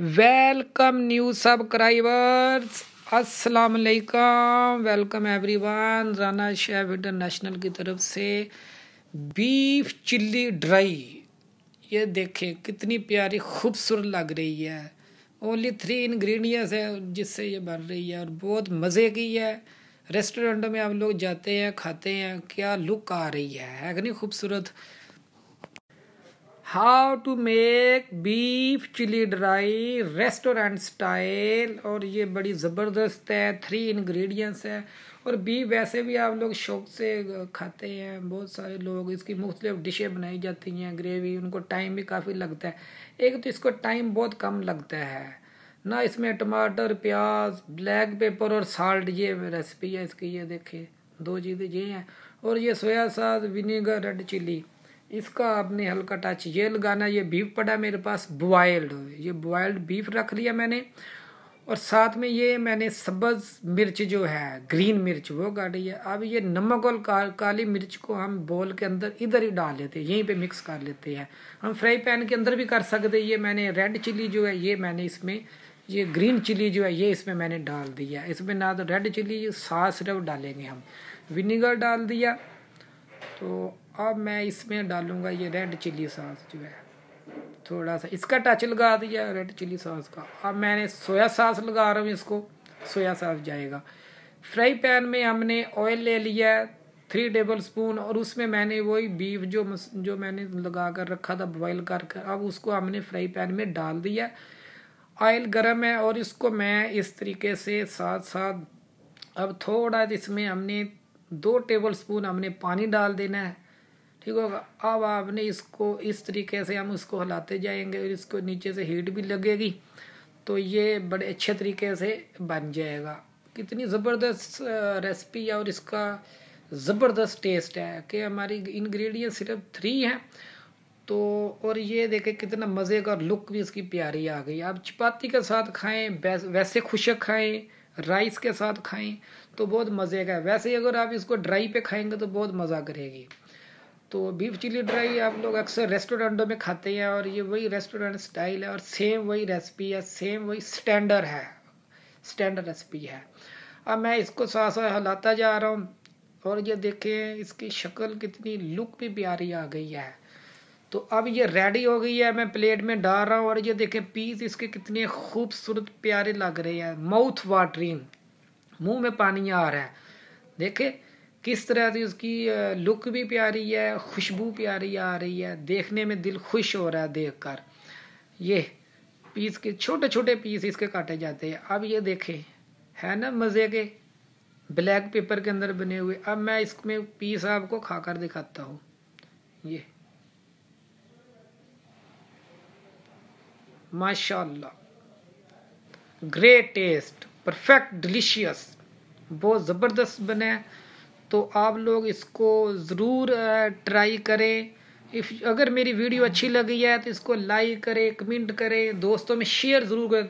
welcome new subscribers अस्सलाम वालेकुम welcome everyone Rana chef international की तरफ से बीफ चिल्ली ड्राई ये देखें कितनी प्यारी खूबसूरत लग रही है ओनली थ्री इंग्रेडिएंट्स है जिससे ये बन रही है और बहुत मज़े की है रेस्टोरेंट में हम लोग जाते हैं खाते हैं क्या लुक आ रही है है कि नहीं खूबसूरत how to make beef chilli dry restaurant style और ये बड़ी ज़बरदस्त है थ्री इन्ग्रीडियंट्स है और बीफ वैसे भी आप लोग शौक से खाते हैं बहुत सारे लोग इसकी मुख्तलिफ डिशें बनाई जाती हैं ग्रेवी उनको टाइम भी काफ़ी लगता है एक तो इसको टाइम बहुत कम लगता है ना इसमें टमाटर प्याज ब्लैक पेपर और साल्ट ये रेसिपी है इसकी ये देखिए दो चीज़ें ये हैं और ये सोया सास विनीगर रेड चिली इसका आपने हल्का टच ये लगाना ये बीफ पड़ा मेरे पास बॉयल्ड ये बॉयल्ड बीफ रख लिया मैंने और साथ में ये मैंने सब्ज़ मिर्च जो है ग्रीन मिर्च वो काटी है अब ये नमक और का, काली मिर्च को हम बॉल के अंदर इधर ही डाल लेते हैं यहीं पे मिक्स कर लेते हैं हम फ्राई पैन के अंदर भी कर सकते ये मैंने रेड चिली जो है ये मैंने इसमें ये ग्रीन चिली जो है ये इसमें मैंने डाल दिया इसमें ना तो रेड चिली सास सिर्फ डालेंगे हम विनीगर डाल दिया तो अब मैं इसमें डालूंगा ये रेड चिली सॉस जो है थोड़ा सा इसका टच लगा दिया रेड चिली सॉस का अब मैंने सोया सॉस लगा रहा हूँ इसको सोया सॉस जाएगा फ्राई पैन में हमने ऑयल ले लिया थ्री टेबल स्पून और उसमें मैंने वही बीफ जो जो मैंने लगा कर रखा था बॉयल कर कर अब उसको हमने फ्राई पैन में डाल दिया ऑयल गर्म है और इसको मैं इस तरीके से साथ साथ अब थोड़ा इसमें हमने दो टेबल स्पून हमने पानी डाल देना है ठीक होगा अब आपने इसको इस तरीके से हम उसको हलाते जाएंगे और इसको नीचे से हीट भी लगेगी तो ये बड़े अच्छे तरीके से बन जाएगा कितनी ज़बरदस्त रेसिपी है और इसका ज़बरदस्त टेस्ट है कि हमारी इंग्रेडिएंट सिर्फ थ्री हैं तो और ये देखें कितना मज़े का लुक भी इसकी प्यारी आ गई आप चपाती के साथ खाएं वैसे खुशक खाएं राइस के साथ खाएं तो बहुत मज़े का है वैसे अगर आप इसको ड्राई पे खाएंगे तो बहुत मज़ा करेगी तो बीफ चिली ड्राई आप लोग अक्सर रेस्टोरेंटों में खाते हैं और ये वही रेस्टोरेंट स्टाइल है और सेम वही रेसिपी है सेम वही स्टैंडर्ड है स्टैंडर्ड रेसिपी है अब मैं इसको साथ साथ हिलाता जा रहा हूँ और ये देखें इसकी शक्ल कितनी लुक भी प्यारी आ गई है तो अब ये रेडी हो गई है मैं प्लेट में डाल रहा हूँ और ये देखें पीस इसके कितने खूबसूरत प्यारे लग रहे हैं माउथ वाटरिंग मुंह में पानी आ रहा है देखें किस तरह से उसकी लुक भी प्यारी है खुशबू प्यारी आ रही है देखने में दिल खुश हो रहा है देख कर ये पीस के छोटे छोटे पीस इसके काटे जाते हैं अब ये देखें है ना मज़े के ब्लैक पेपर के अंदर बने हुए अब मैं इसमें पीस आपको खाकर दिखाता हूँ ये माशाल्लाह ग्रेट टेस्ट परफेक्ट डिलीशियस बहुत ज़बरदस्त बने तो आप लोग इसको ज़रूर ट्राई करें इफ़ अगर मेरी वीडियो अच्छी लगी है तो इसको लाइक करें कमेंट करें दोस्तों में शेयर ज़रूर करें